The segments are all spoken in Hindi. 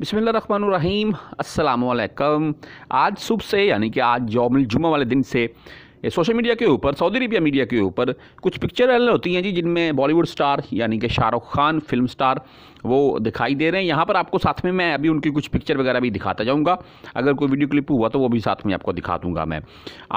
बिसमीम अल्लाम आज सुबह से यानी कि आज जॉब जुमा वाले दिन से सोशल मीडिया के ऊपर सऊदी अरबिया मीडिया के ऊपर कुछ पिक्चर वाले होती हैं जी जिनमें बॉलीवुड स्टार यानी कि शाहरुख खान फिल्म स्टार वो दिखाई दे रहे हैं यहाँ पर आपको साथ में मैं अभी उनकी कुछ पिक्चर वगैरह भी दिखाता जाऊँगा अगर कोई वीडियो क्लिप हुआ तो वो भी साथ में आपको दिखा दूँगा मैं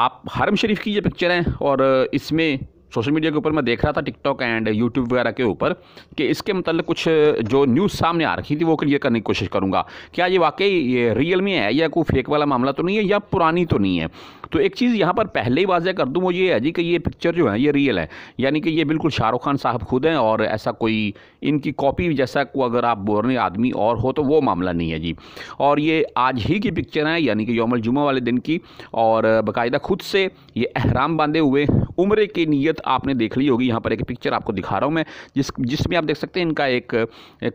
आप हरम शरीफ की ये पिक्चर हैं और इसमें सोशल मीडिया के ऊपर मैं देख रहा था टिकटॉक एंड यूट्यूब वगैरह के ऊपर कि इसके मतलब कुछ जो न्यूज़ सामने आ रखी थी वो क्लियर करने की कोशिश करूँगा क्या ये वाकई ये रियल में है या कोई फेक वाला मामला तो नहीं है या पुरानी तो नहीं है तो एक चीज़ यहाँ पर पहले ही वाजह कर दूँ वो ये है जी कि ये पिक्चर जो है ये रियल है यानी कि ये बिल्कुल शाहरुख खान साहब खुद हैं और ऐसा कोई इनकी कॉपी जैसा को अगर आप बोल रहे आदमी और हो तो वो मामला नहीं है जी और ये आज ही की पिक्चर है यानी कि यौमल जुमा वाले दिन की और बाकायदा खुद से ये अहराम बांधे हुए उम्र की नीयत आपने देख ली होगी यहाँ पर एक पिक्चर आपको दिखा रहा हूँ मैं जिस जिसमें आप देख सकते हैं इनका एक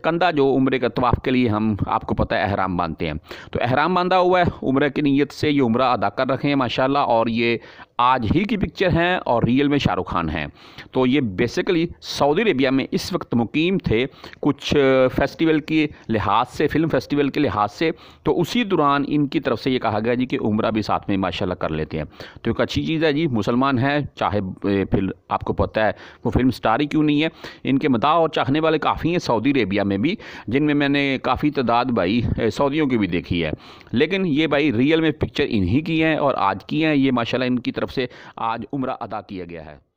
कंधा जो उम्र का तवाफ़ के लिए हम आपको पता है अहराम बांधते हैं तो अहराम बांधा हुआ है उम्र की नीयत से ये उम्र अदा कर रखे हैं माशाला और ये आज ही की पिक्चर हैं और रियल में शाहरुख खान हैं तो ये बेसिकली सऊदी अरेबिया में इस वक्त मुकीम थे कुछ फेस्टिवल के लिहाज से फिल्म फेस्टिवल के लिहाज से तो उसी दौरान इनकी तरफ से ये कहा गया जी कि उम्र भी साथ में माशाल्लाह कर लेते हैं तो एक अच्छी चीज़ है जी मुसलमान हैं चाहे फिर आपको पता है वो फिल्म स्टार ही क्यों नहीं है इनके मदा और चाहने वाले काफ़ी हैं सऊदी अरेबिया में भी जिनमें मैंने काफ़ी तादाद भाई सऊदियों की भी देखी है लेकिन ये भाई रियल में पिक्चर इन्हीं की हैं और आज की हैं ये माशाला इनकी तरफ तरफ से आज उम्र अदा किया गया है